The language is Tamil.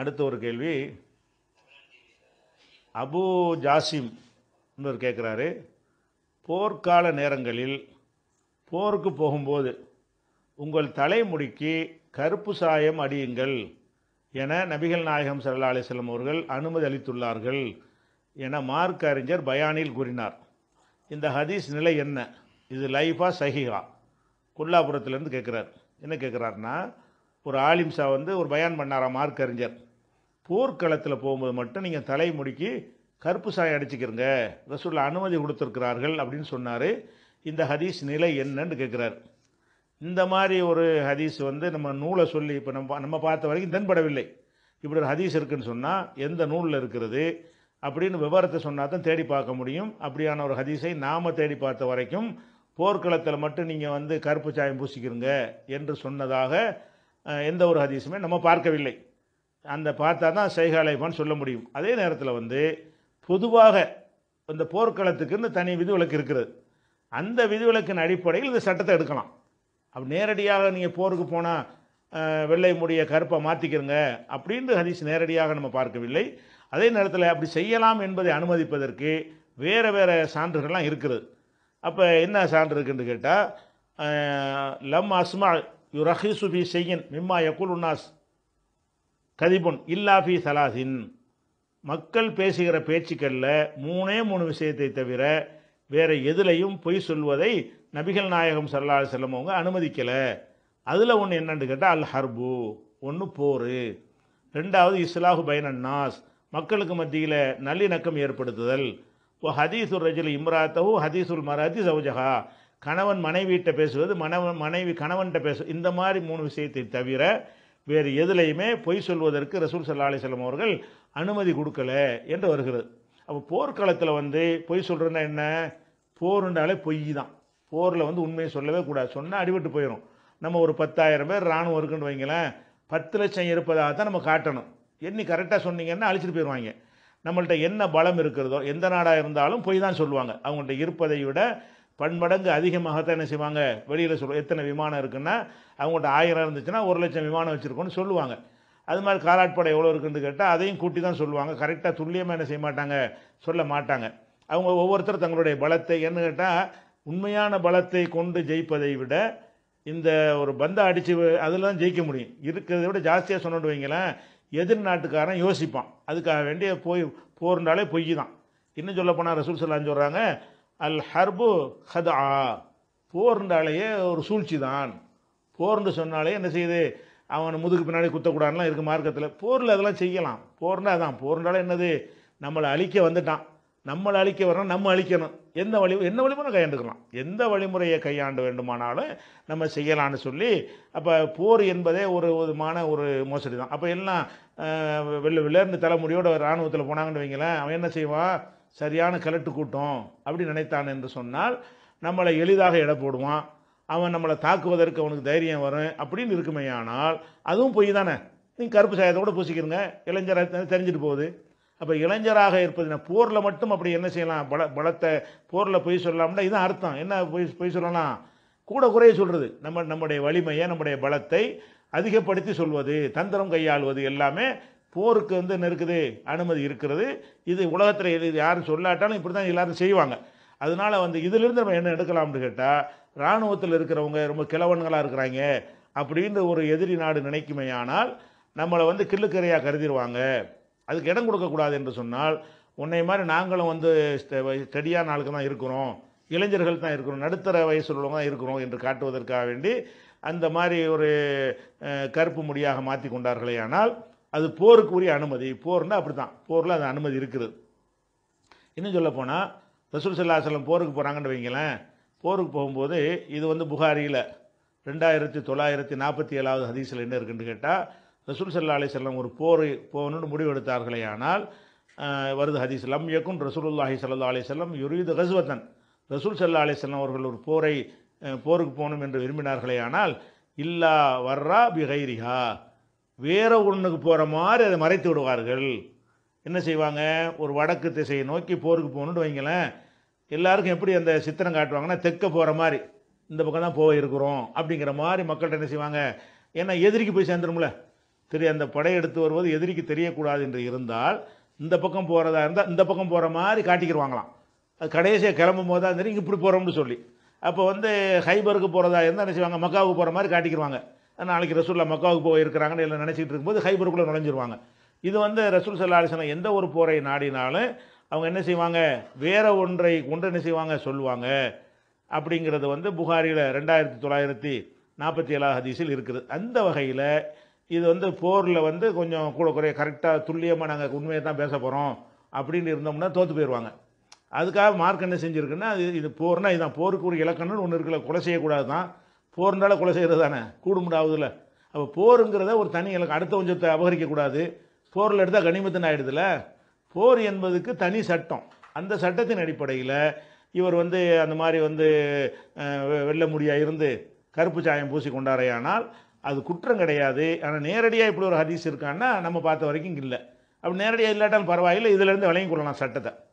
அடுத்த ஒரு கேள்வி அபு ஜாசிம் இன்னொரு கேட்குறாரு போர்க்கால நேரங்களில் போருக்கு போகும்போது உங்கள் தலைமுடிக்கு கருப்பு சாயம் அடியுங்கள் என நபிகள் நாயகம் சல்லா அலிஸ்லம் அவர்கள் அனுமதி அளித்துள்ளார்கள் என மார்க் அறிஞர் பயானில் கூறினார் இந்த ஹதீஸ் நிலை என்ன இது லைஃபா சஹிஹா கொல்லாபுரத்துலேருந்து கேட்குறார் என்ன கேட்குறாருன்னா ஒரு ஆலிம்சா வந்து ஒரு பயான் பண்ணாரா மார்க் அறிஞர் போர்க்களத்தில் போகும்போது மட்டும் நீங்கள் தலைமுடிக்கு கருப்பு சாயம் அடிச்சுக்கிறங்க ரசூலில் அனுமதி கொடுத்துருக்கிறார்கள் அப்படின்னு சொன்னார் இந்த ஹதீஸ் நிலை என்னன்னு கேட்குறாரு இந்த மாதிரி ஒரு ஹதீஸ் வந்து நம்ம நூலை சொல்லி இப்போ நம்ம நம்ம பார்த்த வரைக்கும் தென்படவில்லை இப்படி ஒரு ஹதீஸ் இருக்குன்னு சொன்னால் எந்த நூலில் இருக்கிறது அப்படின்னு விவரத்தை சொன்னால் தான் தேடி பார்க்க முடியும் அப்படியான ஒரு ஹதீஸை நாம் தேடி பார்த்த வரைக்கும் போர்க்களத்தில் மட்டும் நீங்கள் வந்து கருப்பு சாயம் பூசிக்கிறங்க என்று சொன்னதாக எந்த ஒரு ஹதீஸுமே நம்ம பார்க்கவில்லை அந்த பார்த்தா தான் சைகாலைபான்னு சொல்ல முடியும் அதே நேரத்தில் வந்து பொதுவாக இந்த போர்க்களத்துக்குன்னு தனி விதிவிலக்கு இருக்கிறது அந்த விதிவிலக்கின் அடிப்படையில் இந்த சட்டத்தை எடுக்கலாம் அப்போ நேரடியாக நீங்கள் போருக்கு போனால் வெள்ளை முடிய கருப்பை மாற்றிக்கிறங்க அப்படின்ற ஹதீஸ் நேரடியாக நம்ம பார்க்கவில்லை அதே நேரத்தில் அப்படி செய்யலாம் என்பதை அனுமதிப்பதற்கு வேறு வேறு சான்றுகள்லாம் இருக்கிறது அப்போ என்ன சான்று இருக்குன்னு கேட்டால் லம் அஸ்மா யுரஹீசு பி செய்யின் மிம்மா யகுல் உன்னாஸ் கதிபுன் இல்லா ஃபி சலாசின் மக்கள் பேசுகிற பேச்சுக்களில் மூணே மூணு விஷயத்தை தவிர வேறு எதுலையும் பொய் சொல்வதை நபிகள் நாயகம் சல்லா செல்லம் அவங்க அனுமதிக்கலை அதில் ஒன்று என்னென்னு கேட்டால் அல் ஹர்பு ஒன்று போர் ரெண்டாவது இஸ்லாஹு பைனன்னாஸ் மக்களுக்கு மத்தியில் நல்லிணக்கம் ஏற்படுத்துதல் ஓ ஹதீசுர் ரஜில் இம்ராத்தவும் ஹதீசுல் மராத்தி சௌஜஹா கணவன் மனைவியிட்ட பேசுவது மனவன் மனைவி கணவன்கிட்ட பேசு இந்த மாதிரி மூணு விஷயத்தை தவிர வேறு எதுலையுமே பொய் சொல்வதற்கு ரசூல் சல்லா அலிசல்லம் அவர்கள் அனுமதி கொடுக்கல என்று வருகிறது அப்போ போர்க்களத்தில் வந்து பொய் சொல்கிறதுனா என்ன போருன்றாலே பொய் தான் போரில் வந்து உண்மையை சொல்லவே கூடாது சொன்னால் அடிபட்டு போயிடும் நம்ம ஒரு பத்தாயிரம் பேர் இராணுவம் இருக்குன்னு வைங்களேன் பத்து லட்சம் இருப்பதாக தான் நம்ம காட்டணும் என்னி கரெக்டாக சொன்னீங்கன்னா அழிச்சிட்டு போயிடுவாங்க நம்மள்ட்ட என்ன பலம் இருக்கிறதோ எந்த நாடாக இருந்தாலும் பொய் தான் சொல்லுவாங்க அவங்கள்ட்ட இருப்பதை விட பன்மடங்கு அதிகமாகத்தான் என்ன செய்வாங்க வெளியில் சொல்லுவோம் எத்தனை விமானம் இருக்குன்னா அவங்கள்ட்ட ஆயிரம் இருந்துச்சுன்னா ஒரு லட்சம் விமானம் வச்சுருக்கோன்னு சொல்லுவாங்க அது மாதிரி காலாட்படை எவ்வளோ இருக்குன்னு கேட்டால் அதையும் கூட்டி தான் சொல்லுவாங்க கரெக்டாக துல்லியமாக என்ன செய்ய மாட்டாங்க சொல்ல மாட்டாங்க அவங்க ஒவ்வொருத்தர் தங்களுடைய பலத்தை என்ன கேட்டால் உண்மையான பலத்தை கொண்டு ஜெயிப்பதை விட இந்த ஒரு பந்தை அடித்து அதில் தான் ஜெயிக்க முடியும் இருக்கிறத விட ஜாஸ்தியாக சொன்னோன்னு வைங்களேன் எதிர் நாட்டுக்காரன் யோசிப்பான் அதுக்காக வேண்டிய போய் போர்னாலே பொய் தான் இன்னும் சொல்லப்போனால் ரசூல் சொல்லான்னு சொல்கிறாங்க அல் ஹர்பு ஹதா போர்ன்றாலேயே ஒரு சூழ்ச்சி தான் போர்ன்னு சொன்னாலே என்ன செய்யுது அவன் முதுகு பின்னாடி குத்தக்கூடாதுலாம் இருக்குது மார்க்கத்தில் போரில் அதெல்லாம் செய்யலாம் போர்னா தான் போர்ன்றாலே என்னது நம்மளை அழிக்க வந்துட்டான் நம்மளை அழிக்க வரணும் நம்ம அழிக்கணும் எந்த வழி என்ன வழிமுறை கையாண்டுக்கலாம் எந்த வழிமுறையை கையாண்டு வேண்டுமானாலும் நம்ம செய்யலான்னு சொல்லி அப்போ போர் என்பதே ஒரு விதமான ஒரு மோசடி தான் அப்போ எல்லாம் வெளில வெளிலேருந்து தலைமுடியோட இராணுவத்தில் போனாங்கன்னு வைங்களேன் அவன் என்ன செய்வான் சரியான கலட்டு கூட்டம் அப்படி நினைத்தான் என்று சொன்னால் நம்மளை எளிதாக எடை போடுவான் அவன் நம்மளை தாக்குவதற்கு அவனுக்கு தைரியம் வரும் அப்படின்னு இருக்குமே ஆனால் அதுவும் பொய் தானே நீங்கள் கருப்பு சாயத்தோடு பூசிக்கிறங்க இளைஞராக தெரிஞ்சுட்டு போகுது அப்போ இளைஞராக இருப்பதுனா போரில் மட்டும் அப்படி என்ன செய்யலாம் பல பலத்தை போரில் பொய் சொல்லலாம்னா இதுதான் அர்த்தம் என்ன பொய் பொய் சொல்லலாம் கூட குறைய சொல்கிறது நம்ம நம்முடைய வலிமையை நம்முடைய பலத்தை அதிகப்படுத்தி சொல்வது தந்திரம் கையாள்வது எல்லாமே போருக்கு வந்து என்ன இருக்குது அனுமதி இருக்கிறது இது உலகத்தில் இது யாரும் சொல்லாட்டாலும் இப்படி தான் எல்லோரும் செய்வாங்க அதனால் வந்து இதிலிருந்து நம்ம என்ன எடுக்கலாம்னு கேட்டால் இராணுவத்தில் இருக்கிறவங்க ரொம்ப கிழவன்களாக இருக்கிறாங்க அப்படின்னு ஒரு எதிரி நாடு நினைக்குமே ஆனால் நம்மளை வந்து கில்லுக்கரையாக கருதிடுவாங்க அதுக்கு இடம் கொடுக்கக்கூடாது என்று சொன்னால் உன்னை மாதிரி நாங்களும் வந்து ஸ்டடியான ஆளுக்கு தான் இருக்கிறோம் இளைஞர்கள் தான் இருக்கிறோம் நடுத்தர வயசு உள்ளவங்க தான் இருக்கிறோம் என்று காட்டுவதற்காக வேண்டி அந்த மாதிரி ஒரு கருப்பு முடியாக மாற்றி கொண்டார்களே ஆனால் அது போருக்கு உரிய அனுமதி போர்னால் அப்படி தான் போரில் அது அனுமதி இருக்குது இன்னும் சொல்ல போனால் ரசூல் சல்லாஹலம் போருக்கு போகிறாங்கன்னு வைங்களேன் போருக்கு போகும்போது இது வந்து புகாரியில் ரெண்டாயிரத்தி தொள்ளாயிரத்தி நாற்பத்தி ஏழாவது ஹதீஸில் என்ன இருக்குன்னு கேட்டால் ரசூல் சல்லா அலி செல்லம் ஒரு போர் போகணும்னு முடிவெடுத்தார்களே ஆனால் வருது ஹதீஸ் லம் இயக்கும் ரசூலுல்லாஹி சல்லா அலி செல்லம் யுரீது கஸ்வத்தன் ரசூல் சல்லா அலி செல்லம் அவர்கள் ஒரு போரை போருக்கு போகணும் என்று விரும்பினார்களே ஆனால் இல்லா வர்ரா பிஹைரிஹா வேற ஒன்றுக்கு போகிற மாதிரி அதை மறைத்து விடுவார்கள் என்ன செய்வாங்க ஒரு வடக்கு திசையை நோக்கி போருக்கு போகணுன்னு வைங்களேன் எல்லாருக்கும் எப்படி அந்த சித்திரம் காட்டுவாங்கன்னா தெற்க போகிற மாதிரி இந்த பக்கம் தான் போக இருக்கிறோம் அப்படிங்கிற மாதிரி மக்கள்கிட்ட என்ன செய்வாங்க ஏன்னா எதிரிக்கு போய் சேர்ந்துடும்ல தெரிய அந்த படையெடுத்து வருவது எதிரிக்கு தெரியக்கூடாது என்று இருந்தால் இந்த பக்கம் போகிறதா இருந்தால் இந்த பக்கம் போகிற மாதிரி காட்டிக்கிடுவாங்களாம் அது கடைசியாக கிளம்பும் போது தான் இருந்தாலும் இப்படி போகிறோம்னு சொல்லி அப்போ வந்து ஹைபருக்கு போகிறதா இருந்தால் என்ன செய்வாங்க மக்காவுக்கு போகிற மாதிரி காட்டிக்கிடுவாங்க நாளைக்கு ரசூல்லா மக்காவுக்கு போய் இருக்கிறாங்கன்னு எல்லாம் நினச்சிக்கிட்டு இருக்கும்போது ஹைபருக்குள்ளே நுழைஞ்சிருவாங்க இது வந்து ரசூல் சல்லா அலிஸ்லாம் எந்த ஒரு போரை நாடினாலும் அவங்க என்ன செய்வாங்க வேற ஒன்றை கொண்டு என்ன செய்வாங்க சொல்லுவாங்க அப்படிங்கிறது வந்து புகாரியில் ரெண்டாயிரத்தி தொள்ளாயிரத்தி நாற்பத்தி ஏழாவது ஹதீஸில் இருக்குது அந்த வகையில் இது வந்து போரில் வந்து கொஞ்சம் கூட குறைய கரெக்டாக துல்லியமாக நாங்கள் உண்மையை தான் பேச போகிறோம் அப்படின்னு இருந்தோம்னா தோற்று போயிடுவாங்க அதுக்காக மார்க் என்ன செஞ்சுருக்குன்னா அது இது போர்னால் இதுதான் போருக்கு ஒரு இலக்கணம்னு ஒன்று இருக்கல கொலை செய்யக்கூடாது தான் போர்னால கொலை செய்கிறது தானே கூடுமுடாவதில்ல அப்போ போருங்கிறத ஒரு தனி இலக்கு அடுத்த கொஞ்சத்தை அபகரிக்கக்கூடாது போரில் எடுத்தால் கனிமத்தின் ஆகிடுதுல போர் என்பதுக்கு தனி சட்டம் அந்த சட்டத்தின் அடிப்படையில் இவர் வந்து அந்த மாதிரி வந்து வெள்ள முடியாக இருந்து கருப்பு சாயம் பூசி கொண்டாரையானால் அது குற்றம் கிடையாது ஆனால் நேரடியாக இப்படி ஒரு ஹதீஸ் இருக்கான்னா நம்ம பார்த்த வரைக்கும் இல்லை அப்படி நேரடியாக இல்லாட்டாலும் பரவாயில்லை இதிலேருந்து விளங்கி கொள்ளலாம் சட்டத்தை